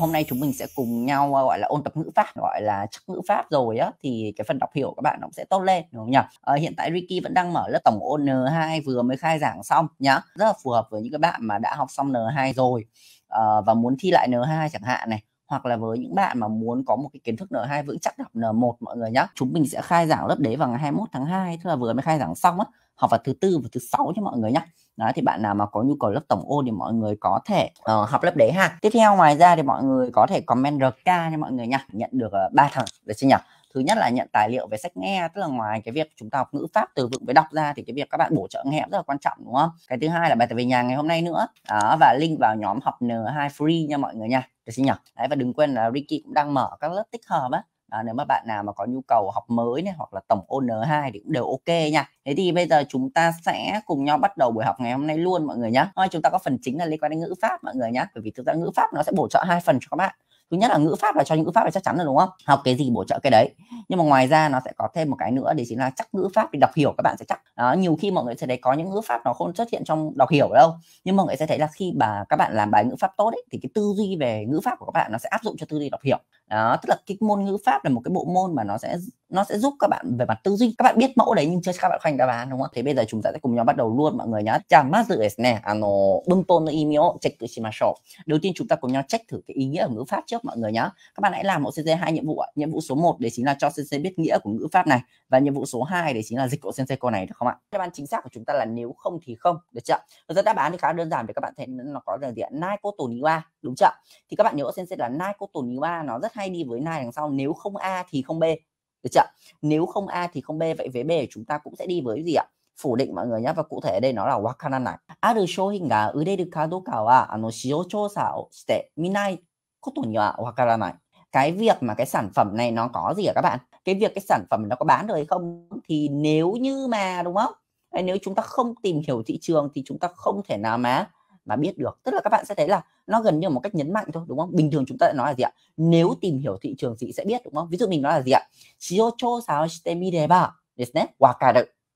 hôm nay chúng mình sẽ cùng nhau à, gọi là ôn tập ngữ pháp gọi là chắc ngữ pháp rồi á thì cái phần đọc hiểu các bạn nó cũng sẽ tốt lên đúng không nhỉ à, hiện tại Ricky vẫn đang mở lớp tổng ôn N2 vừa mới khai giảng xong nhá rất là phù hợp với những các bạn mà đã học xong N2 rồi à, và muốn thi lại N2 chẳng hạn này hoặc là với những bạn mà muốn có một cái kiến thức N2 vững chắc đọc N1 mọi người nhá. Chúng mình sẽ khai giảng lớp đấy vào ngày 21 tháng 2 tức là vừa mới khai giảng xong á học vào thứ tư và thứ sáu cho mọi người nhé đó thì bạn nào mà có nhu cầu lớp tổng ô thì mọi người có thể uh, học lớp đấy ha tiếp theo ngoài ra thì mọi người có thể comment rk cho mọi người nha nhận được ờ, ba uh, thằng được chưa nhỉ thứ nhất là nhận tài liệu về sách nghe tức là ngoài cái việc chúng ta học ngữ pháp từ vựng với đọc ra thì cái việc các bạn bổ trợ nghe rất là quan trọng đúng không cái thứ hai là bài tập về nhà ngày hôm nay nữa đó, và link vào nhóm học n 2 free nha mọi người nha được chưa nhỉ đấy và đừng quên là Ricky cũng đang mở các lớp tích hợp á à, nếu mà bạn nào mà có nhu cầu học mới này hoặc là tổng ôn 2 thì cũng đều ok nha thế thì bây giờ chúng ta sẽ cùng nhau bắt đầu buổi học ngày hôm nay luôn mọi người nhé thôi chúng ta có phần chính là liên quan đến ngữ pháp mọi người nhé bởi vì thực ra ngữ pháp nó sẽ bổ trợ hai phần cho các bạn thứ nhất là ngữ pháp là cho những ngữ pháp là chắc chắn rồi đúng không học cái gì bổ trợ cái đấy nhưng mà ngoài ra nó sẽ có thêm một cái nữa để chính là chắc ngữ pháp thì đọc hiểu các bạn sẽ chắc đó, nhiều khi mọi người sẽ thấy có những ngữ pháp nó không xuất hiện trong đọc hiểu đâu nhưng mọi người sẽ thấy là khi mà các bạn làm bài ngữ pháp tốt ấy, thì cái tư duy về ngữ pháp của các bạn nó sẽ áp dụng cho tư duy đọc hiểu đó tức là cái môn ngữ pháp là một cái bộ môn mà nó sẽ nó sẽ giúp các bạn về mặt tư duy các bạn biết mẫu đấy nhưng chưa các bạn khoanh đáp án đúng không thế bây giờ chúng ta sẽ cùng nhau bắt đầu luôn mọi người nhá chào mát dự nè à nó bưng tôn no imi o check shimashou đầu tiên chúng ta cùng nhau check thử cái ý nghĩa của ngữ pháp trước mọi người nhá các bạn hãy làm mẫu cc hai nhiệm vụ ạ nhiệm vụ số 1 để chính là cho cc biết nghĩa của ngữ pháp này và nhiệm vụ số 2 để chính là dịch của sensei cô này được không ạ đáp án chính xác của chúng ta là nếu không thì không được chưa thực ra đáp án thì khá đơn giản để các bạn thấy nó có là gì nai cô tồn đúng chưa thì các bạn nhớ sensei là nai cô tồn nó rất hay đi với nai đằng sau nếu không a thì không b được chưa nếu không a thì không b vậy với b chúng ta cũng sẽ đi với gì ạ phủ định mọi người nhé và cụ thể ở đây nó là wakana này cái việc mà cái sản phẩm này nó có gì ạ các bạn cái việc cái sản phẩm nó có bán được hay không thì nếu như mà đúng không nếu chúng ta không tìm hiểu thị trường thì chúng ta không thể nào mà mà biết được tức là các bạn sẽ thấy là nó gần như một cách nhấn mạnh thôi đúng không bình thường chúng ta lại nói là gì ạ nếu ừ. tìm hiểu thị trường thì sẽ biết đúng không ví dụ mình nói là gì ạ sao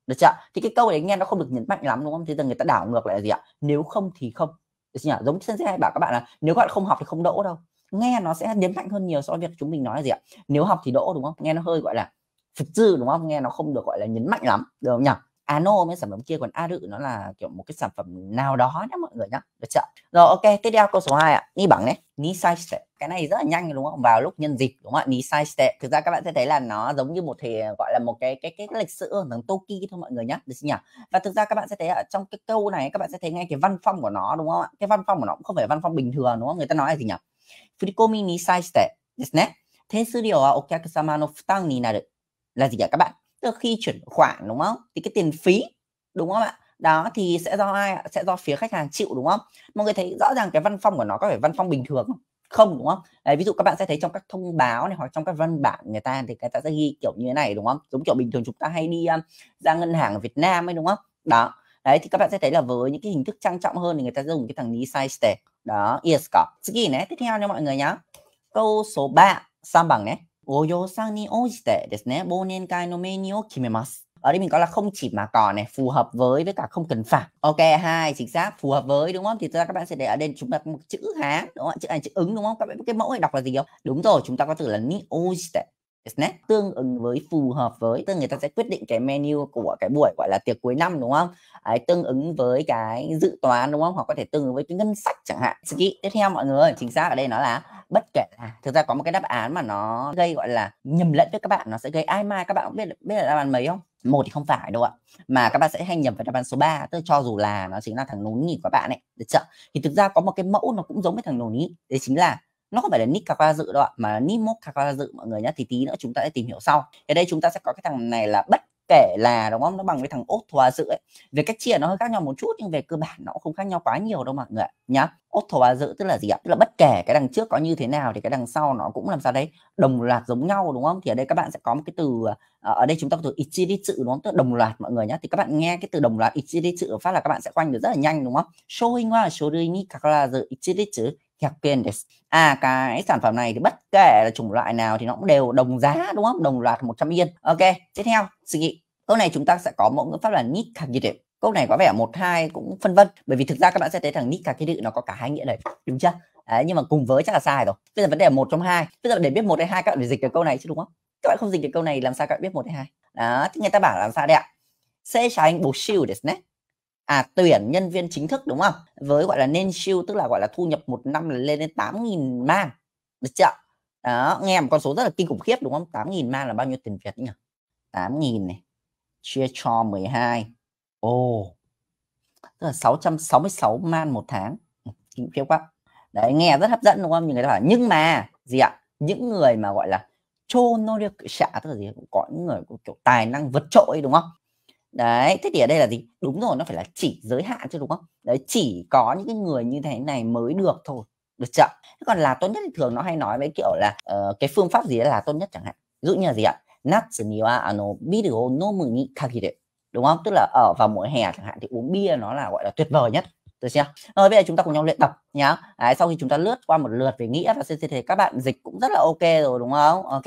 được chưa thì cái câu đấy nghe nó không được nhấn mạnh lắm đúng không thế giờ người ta đảo ngược lại là gì ạ nếu không thì không được chưa giống sân sẽ hay bảo các bạn là nếu các bạn không học thì không đỗ đâu nghe nó sẽ nhấn mạnh hơn nhiều so với việc chúng mình nói là gì ạ nếu học thì đỗ đúng không nghe nó hơi gọi là thực dư đúng không nghe nó không được gọi là nhấn mạnh lắm được không nhỉ ano à, mấy sản phẩm kia còn aru nó là kiểu một cái sản phẩm nào đó nhé mọi người nhá được chưa rồi ok tiếp theo câu số 2 ạ à. ni bảng này ni sai cái này rất là nhanh đúng không vào lúc nhân dịp đúng không ạ ni sai thực ra các bạn sẽ thấy là nó giống như một thì gọi là một cái cái cái lịch sử ở tầng toki thôi mọi người nhá được nhỉ và thực ra các bạn sẽ thấy ở trong cái câu này các bạn sẽ thấy ngay cái văn phong của nó đúng không ạ cái văn phong của nó cũng không phải văn phong bình thường đúng không người ta nói là gì nhỉ furikomi ni sai step ですね。点数量はお客様の負担になる。là gì cả các bạn khi chuyển khoản đúng không thì cái tiền phí đúng không ạ đó thì sẽ do ai ạ sẽ do phía khách hàng chịu đúng không mọi người thấy rõ ràng cái văn phòng của nó có phải văn phòng bình thường không không đúng không Đấy, ví dụ các bạn sẽ thấy trong các thông báo này hoặc trong các văn bản người ta thì người ta sẽ ghi kiểu như thế này đúng không giống kiểu bình thường chúng ta hay đi um, ra ngân hàng ở Việt Nam ấy đúng không đó đấy thì các bạn sẽ thấy là với những cái hình thức trang trọng hơn thì người ta dùng cái thằng ní size step đó yes có ski này tiếp theo nha mọi người nhá câu số 3 sao bằng này ご予算に応じてですね、忘年会のメニューを決めます。ở đây mình có là không chỉ mà còn này phù hợp với với cả không cần phải ok hai chính xác phù hợp với đúng không thì ta các bạn sẽ để ở đây chúng ta có một chữ hán đúng không chữ này chữ ứng đúng không các bạn biết cái mẫu này đọc là gì không đúng rồi chúng ta có từ là ni ojite snack tương ứng với phù hợp với tức người ta sẽ quyết định cái menu của cái buổi gọi là tiệc cuối năm đúng không Đấy, tương ứng với cái dự toán đúng không hoặc có thể tương ứng với cái ngân sách chẳng hạn Ski. tiếp theo mọi người chính xác ở đây nó là bất kể là thực ra có một cái đáp án mà nó gây gọi là nhầm lẫn với các bạn nó sẽ gây ai mai các bạn không biết biết là đáp án mấy không một thì không phải đâu ạ mà các bạn sẽ hay nhầm với đáp án số 3 tức cho dù là nó chính là thằng nún nhỉ của bạn ấy được chưa thì thực ra có một cái mẫu nó cũng giống với thằng nún nhỉ đấy chính là nó không phải là nick Kakara dự đâu ạ mà là Nimok Kakara dự mọi người nhé thì tí nữa chúng ta sẽ tìm hiểu sau ở đây chúng ta sẽ có cái thằng này là bất kể là đúng không nó bằng với thằng ốt thua dự ấy về cách chia nó hơi khác nhau một chút nhưng về cơ bản nó cũng không khác nhau quá nhiều đâu mọi người nhá ốt thua dự tức là gì ạ tức là bất kể cái đằng trước có như thế nào thì cái đằng sau nó cũng làm sao đấy đồng loạt giống nhau đúng không thì ở đây các bạn sẽ có một cái từ ờ, ở đây chúng ta có từ đi ichiritsu đúng không tức là đồng loạt mọi người nhá thì các bạn nghe cái từ đồng loạt đi ở phát là các bạn sẽ quanh được rất là nhanh đúng không showing wa shorui ni kakara dự ichiritsu Hyakuen desu. À cái sản phẩm này thì bất kể là chủng loại nào thì nó cũng đều đồng giá đúng không? Đồng loạt 100 yên. Ok, tiếp theo, suy nghĩ. Câu này chúng ta sẽ có mẫu ngữ pháp là Nikkakide. Câu này có vẻ một hai cũng phân vân bởi vì thực ra các bạn sẽ thấy thằng Nikkakide nó có cả hai nghĩa này, đúng chưa? Đấy, nhưng mà cùng với chắc là sai rồi. Bây giờ vấn đề là một trong hai. Bây giờ để biết một hay hai các bạn phải dịch được câu này chứ đúng không? Các bạn không dịch được câu này làm sao các bạn biết một hay hai? Đó, thì người ta bảo làm sao đấy ạ? Sẽ trái bổ siêu đấy nhé à tuyển nhân viên chính thức đúng không với gọi là nên siêu tức là gọi là thu nhập một năm là lên đến 8.000 man được chưa đó nghe một con số rất là kinh khủng khiếp đúng không 8.000 man là bao nhiêu tiền Việt nhỉ 8.000 này chia cho 12 ồ oh, tức là 666 man một tháng kinh khiếp quá đấy nghe rất hấp dẫn đúng không nhưng người ta bảo nhưng mà gì ạ những người mà gọi là chôn nó được xạ tức là gì có những người có kiểu tài năng vượt trội đúng không đấy thế thì ở đây là gì đúng rồi nó phải là chỉ giới hạn chứ đúng không đấy chỉ có những cái người như thế này mới được thôi được chậm còn là tốt nhất thì thường nó hay nói với kiểu là uh, cái phương pháp gì là tốt nhất chẳng hạn ví dụ như là gì ạ natsu ni wa ano biru no mu ni kagire đúng không tức là ở vào mùa hè chẳng hạn thì uống bia nó là gọi là tuyệt vời nhất được chưa rồi ờ, bây giờ chúng ta cùng nhau luyện tập nhá đấy, sau khi chúng ta lướt qua một lượt về nghĩa và sẽ thì các bạn dịch cũng rất là ok rồi đúng không ok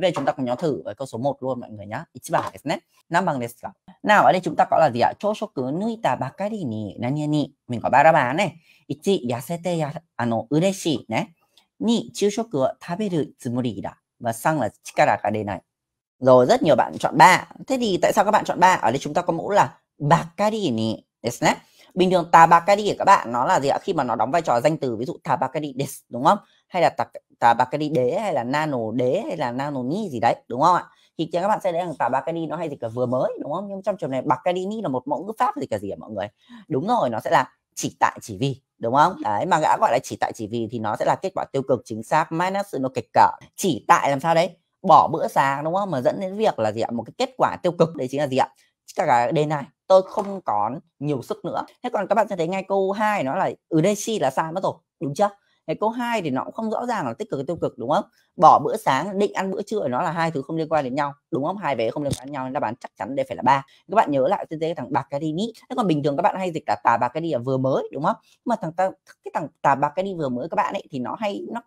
bây giờ chúng ta cùng nhau thử với câu số 1 luôn mọi người nhá ichiban desu ne nanban bằng ka nào ở đây chúng ta có là gì ạ chou shoku nuita bakari ni nani ni mình có ba đáp án này ichi yasete ya ano ureshi ne ni chiu shoku wa taberu tsumuri da và sang là chikara ka denai rồi rất nhiều bạn chọn ba thế thì tại sao các bạn chọn ba ở đây chúng ta có mẫu là bakari ni desu ne bình thường tabakadi của các bạn nó là gì ạ khi mà nó đóng vai trò danh từ ví dụ tabakadi des đúng không hay là tabakadi đế hay là nano đế hay là nano ni gì đấy đúng không ạ thì các bạn sẽ thấy rằng tabakadi nó hay dịch là vừa mới đúng không nhưng trong trường này bakadi ni là một mẫu ngữ pháp gì cả gì ạ mọi người đúng rồi nó sẽ là chỉ tại chỉ vì đúng không đấy mà đã gọi là chỉ tại chỉ vì thì nó sẽ là kết quả tiêu cực chính xác minus sự nó kịch cỡ chỉ tại làm sao đấy bỏ bữa sáng đúng không mà dẫn đến việc là gì ạ một cái kết quả tiêu cực đấy chính là gì ạ các cái đề này tôi không còn nhiều sức nữa thế còn các bạn sẽ thấy ngay câu 2 nó là ở ừ, đây si là sai mất rồi đúng chưa cái câu 2 thì nó cũng không rõ ràng là tích cực hay tiêu cực đúng không bỏ bữa sáng định ăn bữa trưa nó là hai thứ không liên quan đến nhau đúng không hai vé không liên quan đến nhau nên đáp án chắc chắn đây phải là ba các bạn nhớ lại cái thằng bạc cái đi thế còn bình thường các bạn hay dịch là tà bạc cái đi là vừa mới đúng không Nhưng mà thằng ta cái thằng tà bạc cái đi vừa mới các bạn ấy thì nó hay nó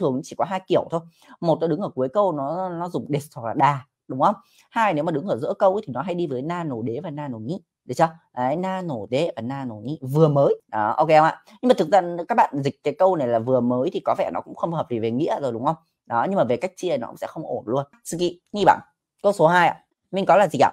thường chỉ có hai kiểu thôi một nó đứng ở cuối câu nó nó dùng để hoặc là đà đúng không hai nếu mà đứng ở giữa câu ấy, thì nó hay đi với nano đế và nano nhị được chưa đấy nano đế và nano nhị vừa mới đó, ok không ạ nhưng mà thực ra các bạn dịch cái câu này là vừa mới thì có vẻ nó cũng không hợp lý về nghĩa rồi đúng không đó nhưng mà về cách chia nó cũng sẽ không ổn luôn suki nghi bằng câu số 2 ạ mình có là gì ạ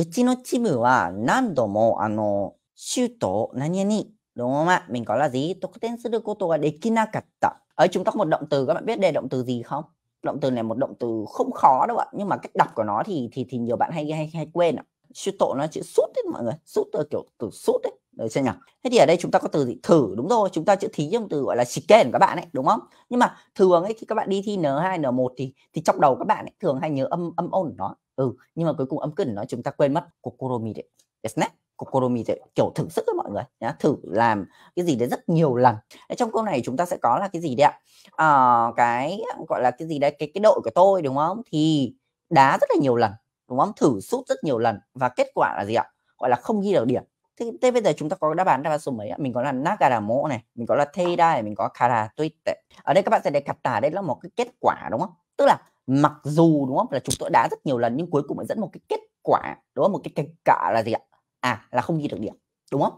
うちのチームは何度もあのシュートを何に đúng không ạ? Mình có là gì? Tôi có tên sẽ được cô tôi là để kinakata. Ở chúng ta có một động từ các bạn biết đề động từ gì không? động từ này một động từ không khó đâu ạ nhưng mà cách đọc của nó thì thì thì nhiều bạn hay hay hay quên ạ suy tổ nó chữ sút đấy mọi người sút từ kiểu từ sút đấy đấy xem nhỉ thế thì ở đây chúng ta có từ gì thử đúng rồi chúng ta chữ thí trong từ gọi là chicken các bạn ấy đúng không nhưng mà thường ấy khi các bạn đi thi n 2 n 1 thì thì trong đầu các bạn ấy thường hay nhớ âm âm ôn của nó ừ nhưng mà cuối cùng âm cứng nó chúng ta quên mất của koromi đấy yes, next. Kokoromi mi thì kiểu thử sức với mọi người nhá thử làm cái gì đấy rất nhiều lần trong câu này chúng ta sẽ có là cái gì đấy ạ à, cái gọi là cái gì đấy cái cái đội của tôi đúng không thì đá rất là nhiều lần đúng không thử sút rất nhiều lần và kết quả là gì ạ gọi là không ghi được điểm thế, thế bây giờ chúng ta có đáp án đáp án số mấy ạ? mình có là Nagaramo này mình có là Teida mình có Kara Tweet ở đây các bạn sẽ để tả đây là một cái kết quả đúng không tức là mặc dù đúng không là chúng tôi đá rất nhiều lần nhưng cuối cùng lại dẫn một cái kết quả đúng không một cái kết cả là gì ạ à là không ghi được điểm đúng không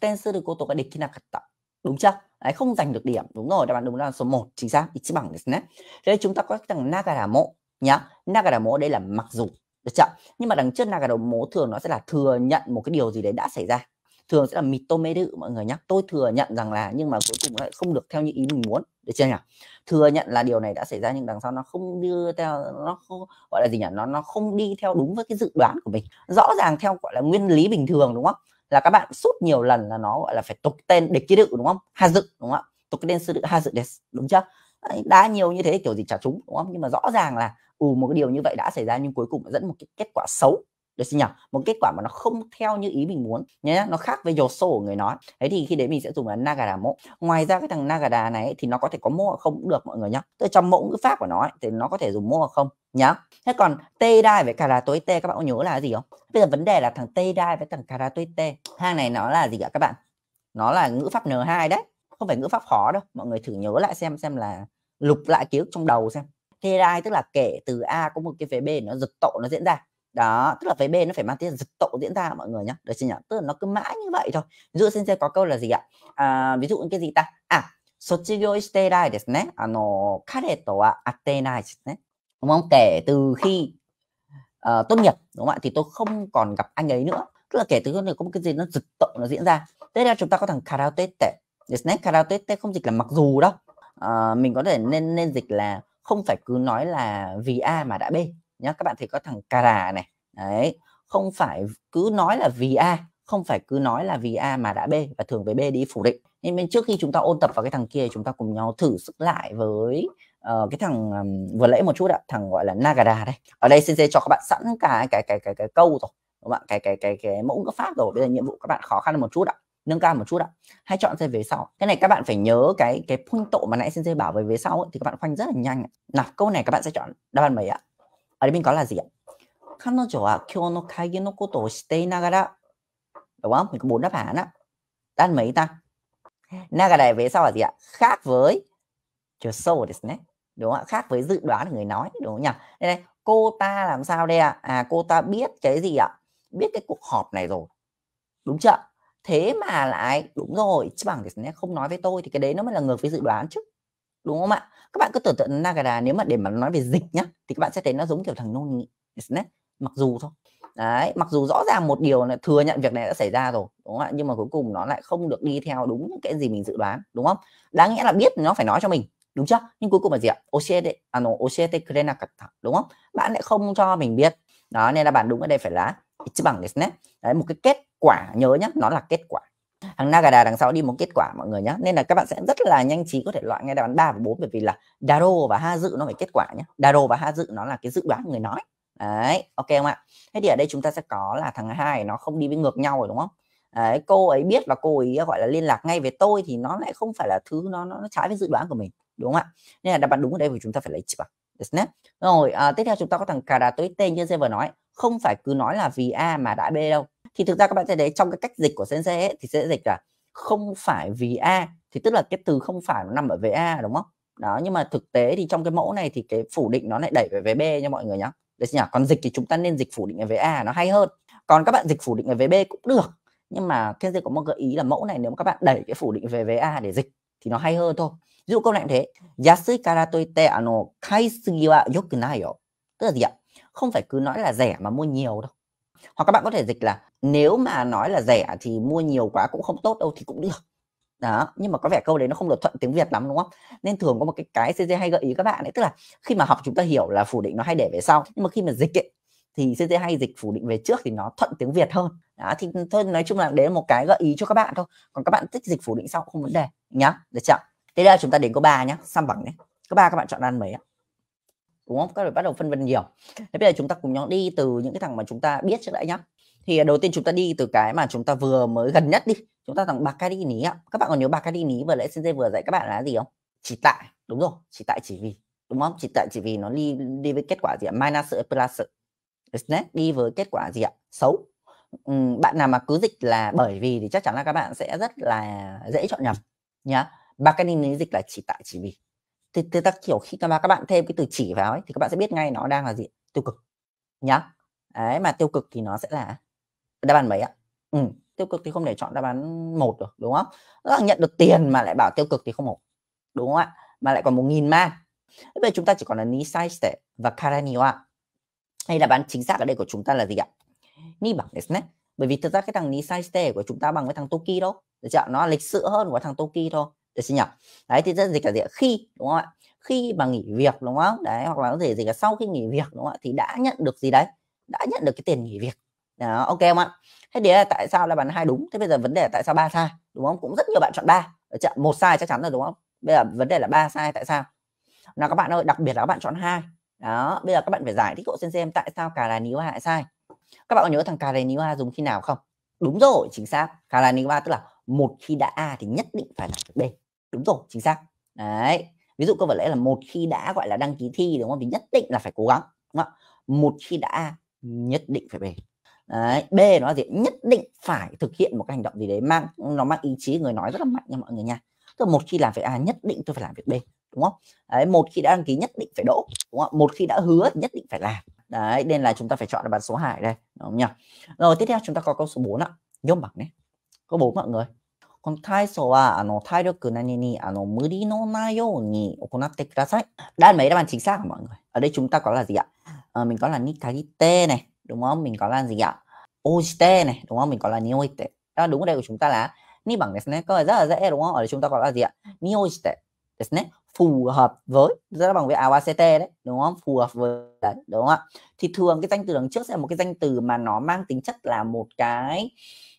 tensor cô tổ cái địch khi nào đúng chưa đấy, không giành được điểm đúng rồi đáp án đúng là số 1 chính xác ichi bằng đấy nhé. thế chúng ta có thằng nagara mộ nhá nagara mộ đây là mặc dù được chưa nhưng mà đằng trước nagara mộ thường nó sẽ là thừa nhận một cái điều gì đấy đã xảy ra thường sẽ là mitomedu mọi người nhé tôi thừa nhận rằng là nhưng mà cuối cùng lại không được theo những ý mình muốn được chưa nhỉ thừa nhận là điều này đã xảy ra nhưng đằng sau nó không đưa theo nó không, gọi là gì nhỉ nó nó không đi theo đúng với cái dự đoán của mình rõ ràng theo gọi là nguyên lý bình thường đúng không là các bạn suốt nhiều lần là nó gọi là phải tục tên địch ký đự đúng không ha dự đúng không tục tên sư đự ha dự đúng chưa đã nhiều như thế kiểu gì trả trúng đúng không nhưng mà rõ ràng là ù ừ, một cái điều như vậy đã xảy ra nhưng cuối cùng dẫn một cái kết quả xấu được xin nhỉ một kết quả mà nó không theo như ý mình muốn nhé nó khác với yoso của người nói thế thì khi đấy mình sẽ dùng là nagara mẫu ngoài ra cái thằng nagara này thì nó có thể có mô hoặc không cũng được mọi người nhá tức trong mẫu ngữ pháp của nó ấy, thì nó có thể dùng mô hoặc không nhá thế còn tê đai với cà tối tê các bạn có nhớ là gì không bây giờ vấn đề là thằng tê đai với thằng cà tối tê hai này nó là gì cả các bạn nó là ngữ pháp n2 đấy không phải ngữ pháp khó đâu mọi người thử nhớ lại xem xem là lục lại ký ức trong đầu xem tê đai tức là kể từ a có một cái vế b nó giật tộ nó diễn ra đó tức là với b nó phải mang tính giật tộ diễn ra mọi người nhá được chưa nhỉ tức là nó cứ mãi như vậy thôi ví dụ sensei có câu là gì ạ à, ví dụ cái gì ta à 卒業して以来ですね。あの、彼とは会っていないですね。Đúng không? Kể từ khi uh, tốt nghiệp, đúng không ạ? Thì tôi không còn gặp anh ấy nữa. Tức là kể từ khi có một cái gì nó giật tộ nó diễn ra. Thế là chúng ta có thằng karaoke tệ karaotete. karaoke tệ không dịch là mặc dù đâu. Uh, mình có thể nên nên dịch là không phải cứ nói là vì A mà đã B nhá các bạn thì có thằng cara này đấy không phải cứ nói là vì a không phải cứ nói là vì a mà đã b và thường với b đi phủ định nên bên trước khi chúng ta ôn tập vào cái thằng kia chúng ta cùng nhau thử sức lại với uh, cái thằng um, vừa nãy một chút ạ thằng gọi là nagara đây ở đây cc cho các bạn sẵn cả cái cái cái cái câu rồi các bạn cái cái cái cái mẫu ngữ pháp rồi bây giờ nhiệm vụ các bạn khó khăn một chút ạ nâng cao một chút ạ hãy chọn ra về sau cái này các bạn phải nhớ cái cái phun tộ mà nãy sensei bảo về về sau ấy, thì các bạn khoanh rất là nhanh nào câu này các bạn sẽ chọn đáp án mấy ạ あれ敏感ラジア。彼女は今日の会議のことをしていながら、đúng không? Mình có bốn đáp án á. Đáp án mấy ta? Na cái này về sau là gì ạ? Khác với chờ đúng không ạ? Khác với dự đoán của người nói, đúng không nhỉ? Đây này, cô ta làm sao đây ạ? À? à cô ta biết cái gì ạ? Biết cái cuộc họp này rồi. Đúng chưa? Thế mà lại đúng rồi, chứ bằng bằng ですね, không nói với tôi thì cái đấy nó mới là ngược với dự đoán chứ. Đúng không ạ? các bạn cứ tưởng tượng Nagara nếu mà để mà nói về dịch nhá thì các bạn sẽ thấy nó giống kiểu thằng nôn Snape mặc dù thôi đấy mặc dù rõ ràng một điều là thừa nhận việc này đã xảy ra rồi đúng không ạ nhưng mà cuối cùng nó lại không được đi theo đúng cái gì mình dự đoán đúng không đáng nghĩa là biết nó phải nói cho mình đúng chưa nhưng cuối cùng là gì ạ OCD à no OCD krenakata đúng không bạn lại không cho mình biết đó nên là bạn đúng ở đây phải là chứ bằng đấy một cái kết quả nhớ nhá nó là kết quả thằng Nagada đằng sau đi một kết quả mọi người nhé nên là các bạn sẽ rất là nhanh trí có thể loại ngay đáp án 3 và 4 bởi vì là Daro và Ha dự nó phải kết quả nhé Daro và Ha dự nó là cái dự đoán người nói đấy ok không ạ thế thì ở đây chúng ta sẽ có là thằng hai nó không đi với ngược nhau rồi đúng không đấy, cô ấy biết và cô ấy gọi là liên lạc ngay với tôi thì nó lại không phải là thứ nó nó, nó trái với dự đoán của mình đúng không ạ nên là đáp án đúng ở đây thì chúng ta phải lấy chữ rồi à, tiếp theo chúng ta có thằng cà đà tối tên như dê vừa nói không phải cứ nói là vì a mà đã b đâu thì thực ra các bạn sẽ thấy trong cái cách dịch của sensei ấy, thì sẽ dịch là không phải vì a thì tức là cái từ không phải nó nằm ở về a đúng không đó nhưng mà thực tế thì trong cái mẫu này thì cái phủ định nó lại đẩy về về b nha mọi người nhá được nhỉ còn dịch thì chúng ta nên dịch phủ định ở về a nó hay hơn còn các bạn dịch phủ định ở về b cũng được nhưng mà thiên dây có một gợi ý là mẫu này nếu mà các bạn đẩy cái phủ định về về a để dịch thì nó hay hơn thôi ví dụ câu này cũng thế yasui kara toite ano kaisugi wa yokunai yo tức là gì ạ không phải cứ nói là rẻ mà mua nhiều đâu hoặc các bạn có thể dịch là nếu mà nói là rẻ thì mua nhiều quá cũng không tốt đâu thì cũng được đó nhưng mà có vẻ câu đấy nó không được thuận tiếng việt lắm đúng không nên thường có một cái cái cg hay gợi ý các bạn ấy tức là khi mà học chúng ta hiểu là phủ định nó hay để về sau nhưng mà khi mà dịch ấy, thì cg hay dịch phủ định về trước thì nó thuận tiếng việt hơn đó thì thôi nói chung là đấy là một cái gợi ý cho các bạn thôi còn các bạn thích dịch phủ định sau không vấn đề nhá được chưa thế là chúng ta đến câu ba nhá xăm bằng đấy câu ba các bạn chọn ăn mấy ạ đúng không các bạn bắt đầu phân vân nhiều dạ. thế bây giờ chúng ta cùng nhau đi từ những cái thằng mà chúng ta biết trước đã nhá thì à, đầu tiên chúng ta đi từ cái mà chúng ta vừa mới gần nhất đi chúng ta thằng Bacardi ní ạ các bạn còn nhớ Bacardi ní vừa nãy Sensei vừa dạy các bạn là gì không chỉ tại đúng rồi chỉ tại chỉ vì đúng không chỉ tại chỉ vì nó đi đi với kết quả gì ạ minus plus đi với kết quả gì ạ xấu bạn nào mà cứ dịch là bởi vì thì chắc chắn là các bạn sẽ rất là dễ chọn nhầm nhá Bacardi ní dịch là chỉ tại chỉ vì thì, thì ta kiểu khi mà các bạn thêm cái từ chỉ vào ấy thì các bạn sẽ biết ngay nó đang là gì tiêu cực nhá đấy mà tiêu cực thì nó sẽ là đáp án mấy ạ ừ, tiêu cực thì không thể chọn đáp án một được đúng không là nhận được tiền mà lại bảo tiêu cực thì không ổn đúng không ạ mà lại còn một nghìn ma bây giờ chúng ta chỉ còn là ni nisaiste và ạ, hay là bán chính xác ở đây của chúng ta là gì ạ ni bằng đấy bởi vì thực ra cái thằng ni nisaiste của chúng ta bằng với thằng toki đâu được chưa? nó lịch sự hơn của thằng toki thôi được chưa nhỉ đấy thì rất dịch là gì khi đúng không ạ khi mà nghỉ việc đúng không đấy hoặc là có thể gì cả sau khi nghỉ việc đúng không ạ thì đã nhận được gì đấy đã nhận được cái tiền nghỉ việc đó, ok không ạ thế đấy là tại sao là bạn hai đúng thế bây giờ vấn đề là tại sao ba sai đúng không cũng rất nhiều bạn chọn ba chọn một sai chắc chắn rồi đúng không bây giờ vấn đề là ba sai tại sao nào các bạn ơi đặc biệt là các bạn chọn hai đó bây giờ các bạn phải giải thích hộ xem xem tại sao cả là níu lại sai các bạn có nhớ thằng cà là níu dùng khi nào không đúng rồi chính xác cà là níu tức là một khi đã a thì nhất định phải là b đúng rồi chính xác đấy ví dụ câu vật lẽ là một khi đã gọi là đăng ký thi đúng không thì nhất định là phải cố gắng đúng không? một khi đã nhất định phải về đấy b nó là gì nhất định phải thực hiện một cái hành động gì đấy mang nó mang ý chí người nói rất là mạnh nha mọi người nha tức một khi làm việc a nhất định tôi phải làm việc b đúng không đấy một khi đã đăng ký nhất định phải đỗ đúng không một khi đã hứa nhất định phải làm đấy nên là chúng ta phải chọn là bản số 2 đây đúng không nhỉ rồi tiếp theo chúng ta có câu số 4 ạ nhóm bằng đấy câu bốn mọi người この体操は、あの、体力なりに、あの、無理のないように行ってください。Đây là mấy đáp án chính xác của mọi người. Ở đây chúng ta có là gì ạ? À, mình có là nikarite này, đúng không? Mình có là gì ạ? Oshite này, đúng không? Mình có là nioite. Đó, đúng ở đây của chúng ta là ni bằng ですね. này rất là dễ đúng không? Ở đây chúng ta có là gì ạ? Nioite ですね。Phù hợp với, rất là bằng với awasete đấy, đúng không? Phù hợp với đấy, đúng không ạ? Thì thường cái danh từ đằng trước sẽ là một cái danh từ mà nó mang tính chất là một cái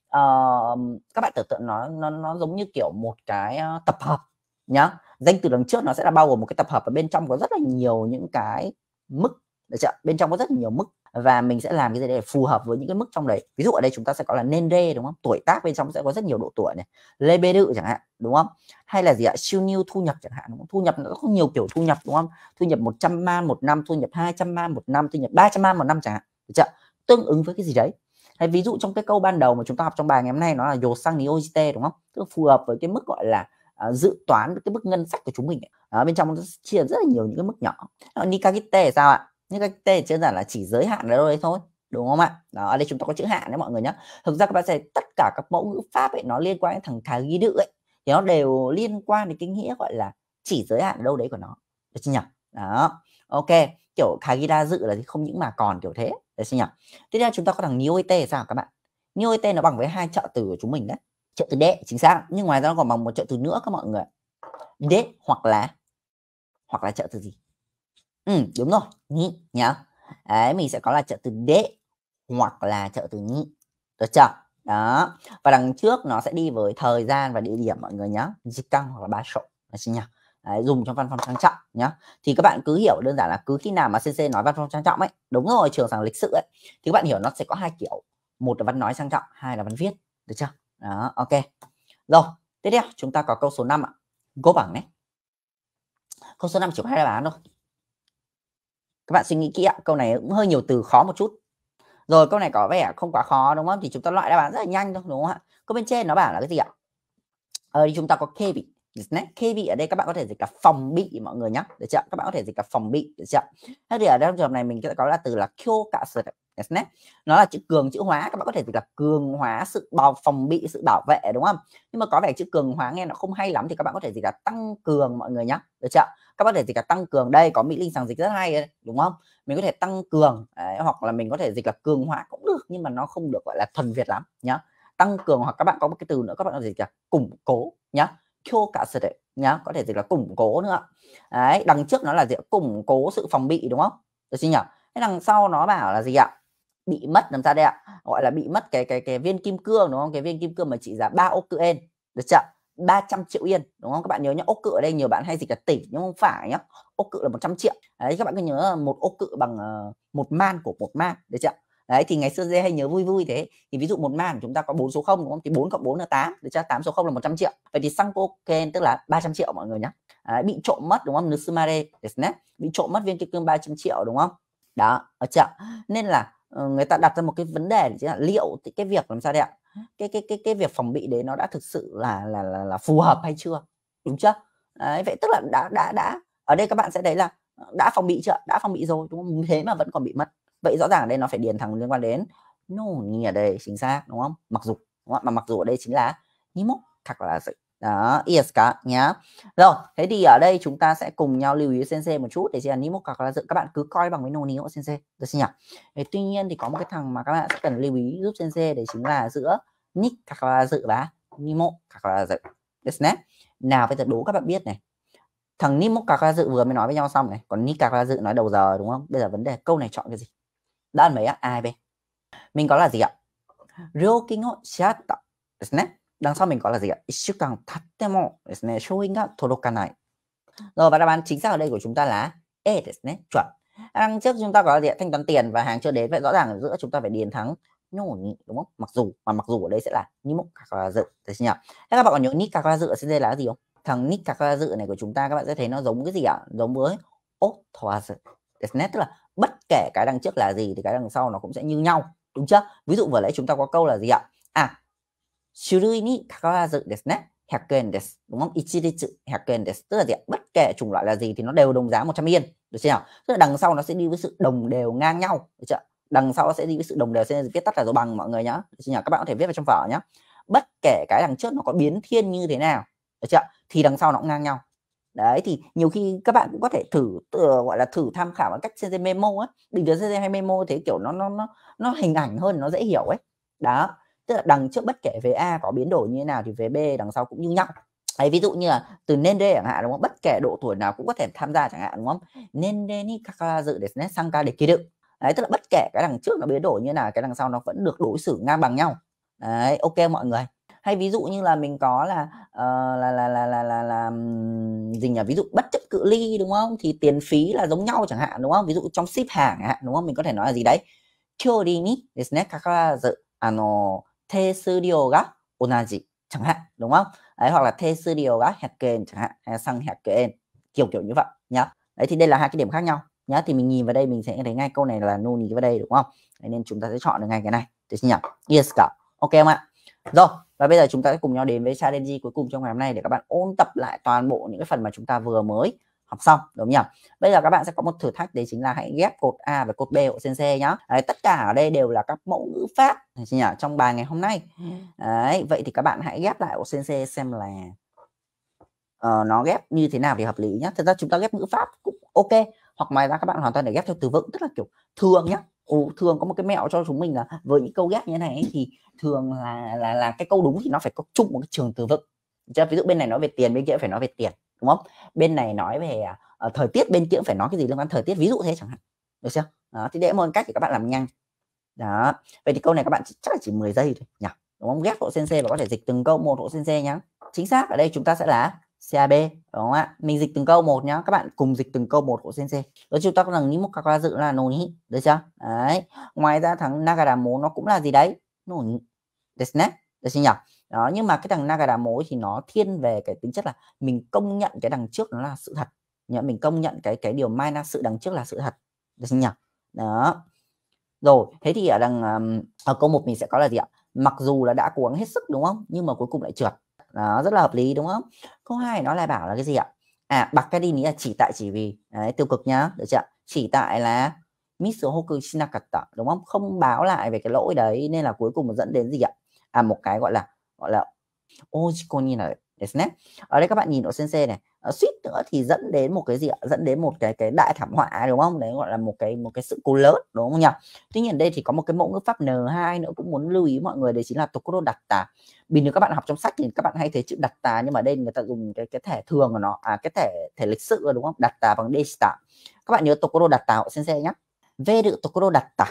uh, các bạn tưởng tượng nó nó nó giống như kiểu một cái ờ, tập hợp nhá danh từ đằng trước nó sẽ là bao gồm một cái tập hợp và bên trong có rất là nhiều những cái mức được chưa? bên trong có rất là nhiều mức và mình sẽ làm cái gì để phù hợp với những cái mức trong đấy ví dụ ở đây chúng ta sẽ có là nên đê đúng không tuổi tác bên trong sẽ có rất nhiều độ tuổi này lê bê đự chẳng hạn đúng không hay là gì ạ siêu nhiêu thu nhập chẳng hạn đúng không? thu nhập nó có nhiều kiểu thu nhập đúng không thu nhập 100 ma một năm thu nhập 200 ma một năm thu nhập 300 ma một năm chẳng hạn được chưa? tương ứng với cái gì đấy hay ví dụ trong cái câu ban đầu mà chúng ta học trong bài ngày hôm nay nó là yosang ni ojite đúng không? Tức phù hợp với cái mức gọi là uh, dự toán cái mức ngân sách của chúng mình. Ở bên trong nó chia rất là nhiều những cái mức nhỏ. Nikagite sao ạ? Nikagite đơn giản là chỉ giới hạn ở đây thôi đúng không ạ đó ở đây chúng ta có chữ hạn đấy mọi người nhé thực ra các bạn sẽ tất cả các mẫu ngữ pháp ấy nó liên quan đến thằng thái ghi nữ ấy thì nó đều liên quan đến cái nghĩa gọi là chỉ giới hạn đâu đấy của nó được chưa nhỉ đó ok kiểu khá ghi đa dự là không những mà còn kiểu thế Đấy xin nhỉ? Tiếp theo chúng ta có thằng NIOT sao các bạn? NIOT nó bằng với hai trợ từ của chúng mình đấy. Trợ từ đệ chính xác, nhưng ngoài ra nó còn bằng một trợ từ nữa các mọi người. Đệ hoặc là hoặc là trợ từ gì? Ừ, đúng rồi, nhị nhá. Đấy, mình sẽ có là trợ từ đệ hoặc là trợ từ nhị. Được chưa? Đó. Và đằng trước nó sẽ đi với thời gian và địa điểm mọi người nhé. Dịch căng hoặc là ba sổ. Được chưa nhỉ? Đấy, dùng trong văn phòng trang trọng nhá thì các bạn cứ hiểu đơn giản là cứ khi nào mà cc nói văn phòng trang trọng ấy đúng rồi trường rằng lịch sự ấy thì các bạn hiểu nó sẽ có hai kiểu một là văn nói sang trọng hai là văn viết được chưa đó ok rồi tiếp theo chúng ta có câu số 5 ạ cố bằng đấy câu số 5 chỉ có hai đáp án thôi các bạn suy nghĩ kỹ ạ câu này cũng hơi nhiều từ khó một chút rồi câu này có vẻ không quá khó đúng không thì chúng ta loại đáp án rất là nhanh thôi đúng không ạ câu bên trên nó bảo là cái gì ạ ở ờ, đây chúng ta có k bị khi bị ở đây các bạn có thể dịch là phòng bị mọi người nhé được chưa các bạn có thể dịch là phòng bị được chưa thế thì ở trong trường hợp này mình sẽ có là từ là kyo cả sự nó là chữ cường chữ hóa các bạn có thể dịch là cường hóa sự bảo phòng bị sự bảo vệ đúng không nhưng mà có vẻ chữ cường hóa nghe nó không hay lắm thì các bạn có thể dịch là tăng cường mọi người nhé được chưa các bạn có thể dịch là tăng cường đây có mỹ linh sàng dịch rất hay đấy, đúng không mình có thể tăng cường đấy, hoặc là mình có thể dịch là cường hóa cũng được nhưng mà nó không được gọi là thuần việt lắm nhá tăng cường hoặc các bạn có một cái từ nữa các bạn có thể dịch là củng cố nhá cả kyokasete nhá có thể dịch là củng cố nữa đấy đằng trước nó là gì củng cố sự phòng bị đúng không được chưa nhỉ cái đằng sau nó bảo là gì ạ bị mất làm sao đây ạ gọi là bị mất cái cái cái viên kim cương đúng không cái viên kim cương mà trị giá ba ốc cự yên được chưa 300 triệu yên đúng không các bạn nhớ nhá ốc cự ở đây nhiều bạn hay dịch là tỷ nhưng không phải nhá ốc cự là 100 triệu đấy các bạn cứ nhớ một ốc cự bằng ờ, một man của một man được chưa đấy thì ngày xưa dê hay nhớ vui vui thế thì ví dụ một màn chúng ta có bốn số không đúng không thì bốn cộng bốn là tám được chưa tám số không là 100 triệu vậy thì xăng ken tức là 300 triệu mọi người nhé à, bị trộm mất đúng không nusumare bị trộm mất viên kim cương 300 triệu đúng không đó ở chợ nên là ờ, người ta đặt ra một cái vấn đề là liệu thì cái việc làm sao đấy ạ cái cái cái cái việc phòng bị đấy nó đã thực sự là là là, là phù hợp hay chưa đúng chưa đấy, vậy tức là đã đã đã ở đây các bạn sẽ thấy là ờ, đã phòng bị chưa đã phòng bị rồi đúng không thế mà vẫn còn bị mất vậy rõ ràng ở đây nó phải điền thẳng liên quan đến no ni ở đây chính xác đúng không mặc dù đúng không? mà mặc dù ở đây chính là ni nimo thật là gì đó yes cả nhá rồi thế thì ở đây chúng ta sẽ cùng nhau lưu ý sensei một chút để xem nimo cả là dự các bạn cứ coi bằng cái no ni sensei được chưa nhỉ tuy nhiên thì có một cái thằng mà các bạn sẽ cần lưu ý giúp sensei để chính là giữa nick thật là dự và ni nimo thật là dự đấy nào bây giờ đố các bạn biết này thằng ni Nip là dự vừa mới nói với nhau xong này còn là dự nói đầu giờ đúng không bây giờ vấn đề câu này chọn cái gì 何枚 á ai B mình có là gì ạ Ryokin o shiatta Đằng sau mình có là gì ạ 1週間経ってもですね商品が届かない rồi và đáp án chính xác ở đây của chúng ta là E ですね chuẩn đằng trước chúng ta có là gì ạ thanh toán tiền và hàng chưa đến vậy rõ ràng ở giữa chúng ta phải điền thắng nhổn đúng không mặc dù mà mặc dù ở đây sẽ là như mốc cả dự thế nhỉ các bạn còn nhớ nick cả dự ở đây là gì không thằng nick cả dự này của chúng ta các bạn sẽ thấy nó giống cái gì ạ giống với ốt thòa dự nét e tức là bất kể cái đằng trước là gì thì cái đằng sau nó cũng sẽ như nhau đúng chưa ví dụ vừa nãy chúng ta có câu là gì ạ à shurui ni kakawazu desu ne 100 yen desu đúng không ichiritsu 100 yen desu tức là gì ạ bất kể chủng loại là gì thì nó đều đồng giá 100 yên được chưa nào tức là đằng sau nó sẽ đi với sự đồng đều ngang nhau được chưa đằng sau nó sẽ đi với sự đồng đều sẽ viết tắt là dấu bằng mọi người nhá được chưa nào các bạn có thể viết vào trong vở nhá bất kể cái đằng trước nó có biến thiên như thế nào được chưa thì đằng sau nó cũng ngang nhau đấy thì nhiều khi các bạn cũng có thể thử uh, gọi là thử tham khảo bằng cách CC memo á, bình thường CC hay memo thế kiểu nó nó nó nó hình ảnh hơn nó dễ hiểu ấy đó tức là đằng trước bất kể về A có biến đổi như thế nào thì về B đằng sau cũng như nhau Đấy, ví dụ như là từ nên đây chẳng hạn đúng không? Bất kể độ tuổi nào cũng có thể tham gia chẳng hạn đúng không? Nên đây ni kaka dự để sang ca để kỳ đựng. Đấy, tức là bất kể cái đằng trước nó biến đổi như nào cái đằng sau nó vẫn được đối xử ngang bằng nhau. Đấy, ok mọi người. Hay ví dụ như là mình có là uh, là là là là là là gì nhỉ ví dụ bất chấp cự ly đúng không thì tiền phí là giống nhau chẳng hạn đúng không ví dụ trong ship hàng hạn đúng không mình có thể nói là gì đấy các Kyori ni desu ne kakarazu ano teisuryou ga onaji chẳng hạn đúng không đấy hoặc là teisuryou ga hyakken chẳng hạn hay sang hyakken kiểu kiểu như vậy nhá đấy thì đây là hai cái điểm khác nhau nhá thì mình nhìn vào đây mình sẽ thấy ngay câu này là nô nhìn vào đây đúng không đấy, nên chúng ta sẽ chọn được ngay cái này được chưa nhỉ yes cả ok không ạ rồi và bây giờ chúng ta sẽ cùng nhau đến với challenge cuối cùng trong ngày hôm nay để các bạn ôn tập lại toàn bộ những cái phần mà chúng ta vừa mới học xong đúng không nhỉ bây giờ các bạn sẽ có một thử thách đấy chính là hãy ghép cột a và cột b của sen c nhá đấy, tất cả ở đây đều là các mẫu ngữ pháp nhỉ? trong bài ngày hôm nay ừ. đấy, vậy thì các bạn hãy ghép lại của sen c xem là uh, nó ghép như thế nào thì hợp lý nhá thật ra chúng ta ghép ngữ pháp cũng ok hoặc ngoài ra các bạn hoàn toàn để ghép theo từ vựng tức là kiểu thường nhá Ồ, thường có một cái mẹo cho chúng mình là với những câu ghép như thế này ấy, thì thường là là là cái câu đúng thì nó phải có chung một cái trường từ vựng chứ ví dụ bên này nói về tiền bên kia phải nói về tiền đúng không bên này nói về uh, thời tiết bên kia phải nói cái gì liên quan thời tiết ví dụ thế chẳng hạn được chưa đó thì để một cách thì các bạn làm nhanh đó vậy thì câu này các bạn chắc là chỉ 10 giây thôi nhỉ đúng không ghép hộ sen và có thể dịch từng câu một hộ sen nhá chính xác ở đây chúng ta sẽ là CAB đúng không ạ? Mình dịch từng câu một nhá, các bạn cùng dịch từng câu một của sensei. Đó chúng ta có rằng Nimok Kakara dự là nổi nhĩ, được chưa? Đấy. Ngoài ra thằng Nagara nó cũng là gì đấy? Nổ nhĩ. Desne, được chưa nhỉ? Đó, nhưng mà cái thằng Nagara thì nó thiên về cái tính chất là mình công nhận cái đằng trước nó là sự thật. Nhớ mình công nhận cái cái điều mai na sự đằng trước là sự thật. Được chưa nhỉ? Đó. Rồi, thế thì ở đằng ở câu một mình sẽ có là gì ạ? Mặc dù là đã cố gắng hết sức đúng không? Nhưng mà cuối cùng lại trượt đó rất là hợp lý đúng không câu hai nó lại bảo là cái gì ạ à bạc cái đi nghĩa là chỉ tại chỉ vì đấy, tiêu cực nhá được chưa chỉ tại là mitsuhoku shinakatta đúng không không báo lại về cái lỗi đấy nên là cuối cùng dẫn đến gì ạ à một cái gọi là gọi là ojikoni này ở đây các bạn nhìn ở sensei này Ờ, suýt nữa thì dẫn đến một cái gì ạ dẫn đến một cái cái đại thảm họa đúng không đấy gọi là một cái một cái sự cố lớn đúng không nhỉ tuy nhiên đây thì có một cái mẫu ngữ pháp n2 nữa cũng muốn lưu ý mọi người đấy chính là tokoro đặt tà bình thường các bạn học trong sách thì các bạn hay thấy chữ đặt tà nhưng mà đây người ta dùng cái cái thẻ thường của nó à cái thẻ thẻ lịch sự đúng không đặt tà bằng desta các bạn nhớ tokoro đặt tà họ sen xe nhé về được tokoro đặt tà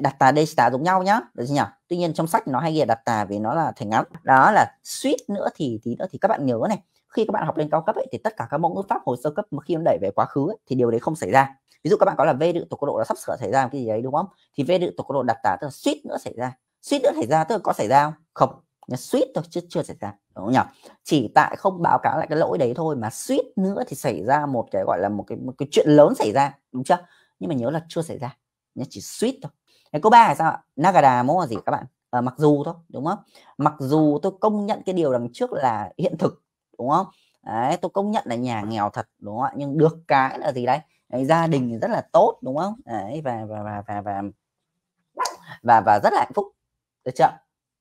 đặt tà desta tà giống nhau nhá được chưa nhỉ tuy nhiên trong sách nó hay ghi đặt tà vì nó là thành ngắn đó là suýt nữa thì tí nữa thì các bạn nhớ này khi các bạn học lên cao cấp ấy, thì tất cả các mẫu ngữ pháp hồi sơ cấp mà khi nó đẩy về quá khứ ấy, thì điều đấy không xảy ra ví dụ các bạn có là v dự tổ có độ là sắp sửa xảy ra một cái gì đấy đúng không thì v dự tổ có độ đặt tả tức là suýt nữa xảy ra suýt nữa xảy ra tức là có xảy ra không không suýt thôi chứ chưa xảy ra đúng không nhỉ chỉ tại không báo cáo lại cái lỗi đấy thôi mà suýt nữa thì xảy ra một cái gọi là một cái một cái chuyện lớn xảy ra đúng chưa nhưng mà nhớ là chưa xảy ra nhé chỉ suýt thôi cái câu ba là sao ạ nagada mô là gì các bạn à, mặc dù thôi đúng không mặc dù tôi công nhận cái điều đằng trước là hiện thực đúng không đấy, tôi công nhận là nhà nghèo thật đúng không ạ nhưng được cái là gì đấy, đấy gia đình rất là tốt đúng không đấy và và và và và và, và rất là hạnh phúc được chưa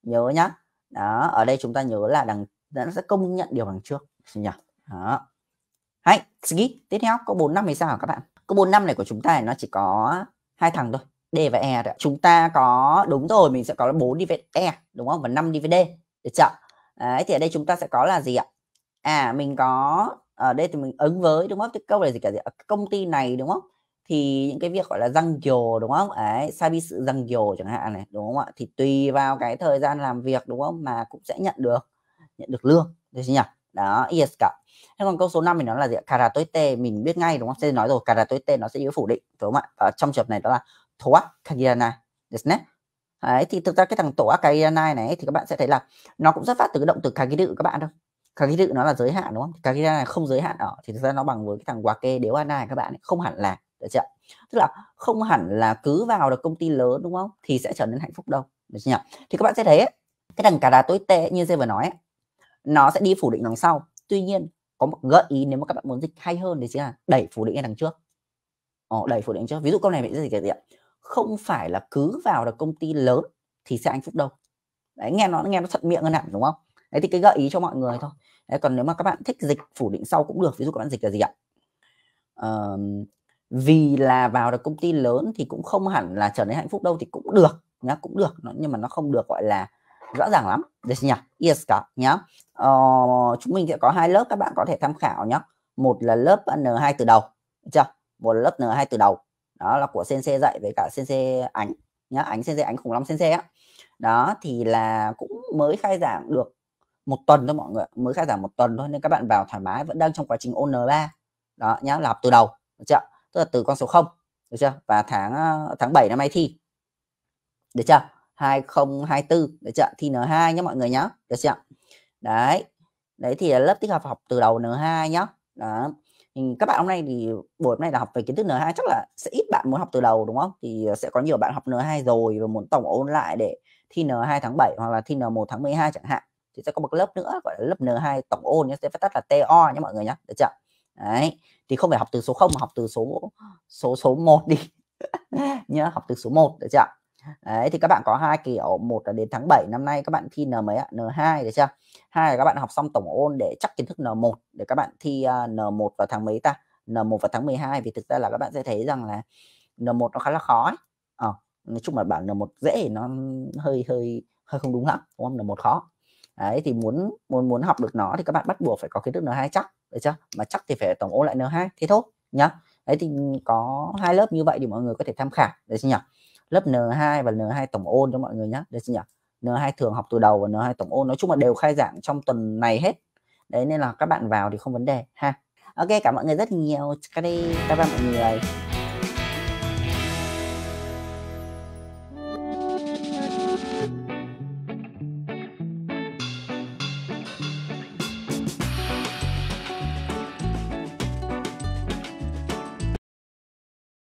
nhớ nhá đó ở đây chúng ta nhớ là đằng nó sẽ công nhận điều đằng trước nhỉ đó hãy tiếp theo có bốn năm thì sao hả các bạn có bốn năm này của chúng ta nó chỉ có hai thằng thôi D và E đấy. Chúng ta có đúng rồi mình sẽ có 4 đi về E đúng không? Và 5 đi về D. Được chưa? Đấy, thì ở đây chúng ta sẽ có là gì ạ? à mình có ở ờ, đây thì mình ứng với đúng không cái câu này gì cả gì công ty này đúng không thì những cái việc gọi là răng dồ đúng không ấy sabi sự răng dồ chẳng hạn này đúng không ạ thì tùy vào cái thời gian làm việc đúng không mà cũng sẽ nhận được nhận được lương được chưa nhỉ đó yes cả thế còn câu số 5 thì nó là gì karatoite mình biết ngay đúng không sẽ nói rồi karatoite nó sẽ yếu phủ định đúng không ạ và trong trường này đó là thoa kagirana đấy Đấy, thì thực ra cái thằng tổ kagirana này thì các bạn sẽ thấy là nó cũng xuất phát từ cái động từ kagiru các bạn đâu các ký nó là giới hạn đúng không các ký này không giới hạn ở thì thực ra nó bằng với cái thằng quà kê đếu này các bạn ấy, không hẳn là được chưa tức là không hẳn là cứ vào được công ty lớn đúng không thì sẽ trở nên hạnh phúc đâu được chưa thì các bạn sẽ thấy ấy, cái thằng cà đá tối tệ như dây vừa nói ấy, nó sẽ đi phủ định đằng sau tuy nhiên có một gợi ý nếu mà các bạn muốn dịch hay hơn thì chính là đẩy phủ định đằng trước Ồ, đẩy phủ định trước ví dụ câu này mình sẽ dịch gì ạ không phải là cứ vào được công ty lớn thì sẽ hạnh phúc đâu đấy nghe nó nghe nó thật miệng hơn hẳn đúng không đấy thì cái gợi ý cho mọi người thôi đấy, còn nếu mà các bạn thích dịch phủ định sau cũng được ví dụ các bạn dịch là gì ạ uh, vì là vào được công ty lớn thì cũng không hẳn là trở nên hạnh phúc đâu thì cũng được nhá cũng được nhưng mà nó không được gọi là rõ ràng lắm được nhỉ yes cả nhá ờ, chúng mình sẽ có hai lớp các bạn có thể tham khảo nhá một là lớp N2 từ đầu chưa một là lớp N2 từ đầu đó là của CNC dạy với cả CNC ánh nhá ánh CNC ánh khủng long CNC á đó thì là cũng mới khai giảng được một tuần thôi mọi người mới khai giảng một tuần thôi nên các bạn vào thoải mái vẫn đang trong quá trình ôn N3 đó nhá là học từ đầu được chưa tức là từ con số 0 được chưa và tháng ờ, tháng 7 năm nay thi được chưa 2024 được chưa thi N2 nhé mọi người nhá được chưa đấy đấy thì lớp tích hợp học từ đầu N2 nhá đó các bạn hôm nay thì buổi hôm nay là học về kiến thức N2 chắc là sẽ ít bạn muốn học từ đầu đúng không thì sẽ có nhiều bạn học N2 rồi và muốn tổng ôn lại để thi N2 tháng 7 hoặc là thi N1 tháng 12 chẳng hạn thì sẽ có một lớp nữa gọi là lớp N2 tổng ôn nhé sẽ phát tắt là TO nhé mọi người nhé được chưa đấy thì không phải học từ số 0 mà học từ số số số 1 đi nhớ học từ số 1 được chưa đấy thì các bạn có hai kiểu một là đến tháng 7 năm nay các bạn thi N mấy ạ N2 được chưa hai là các bạn học xong tổng ôn để chắc kiến thức N1 để các bạn thi à, N1 vào tháng mấy ta N1 vào tháng 12 vì thực ra là các bạn sẽ thấy rằng là N1 nó khá là khó ấy. À, nói chung là bảo N1 dễ thì nó hơi hơi hơi không đúng lắm đúng không N1 khó đấy thì muốn muốn muốn học được nó thì các bạn bắt buộc phải có kiến thức N2 chắc được chưa mà chắc thì phải tổng ôn lại N2 thế thôi nhá đấy thì có hai lớp như vậy thì mọi người có thể tham khảo được chưa nhỉ lớp N2 và N2 tổng ôn cho mọi người nhé được chưa nhỉ N2 thường học từ đầu và N2 tổng ôn nói chung là đều khai giảng trong tuần này hết đấy nên là các bạn vào thì không vấn đề ha ok cảm ơn mọi người rất nhiều các đây tạm biệt mọi người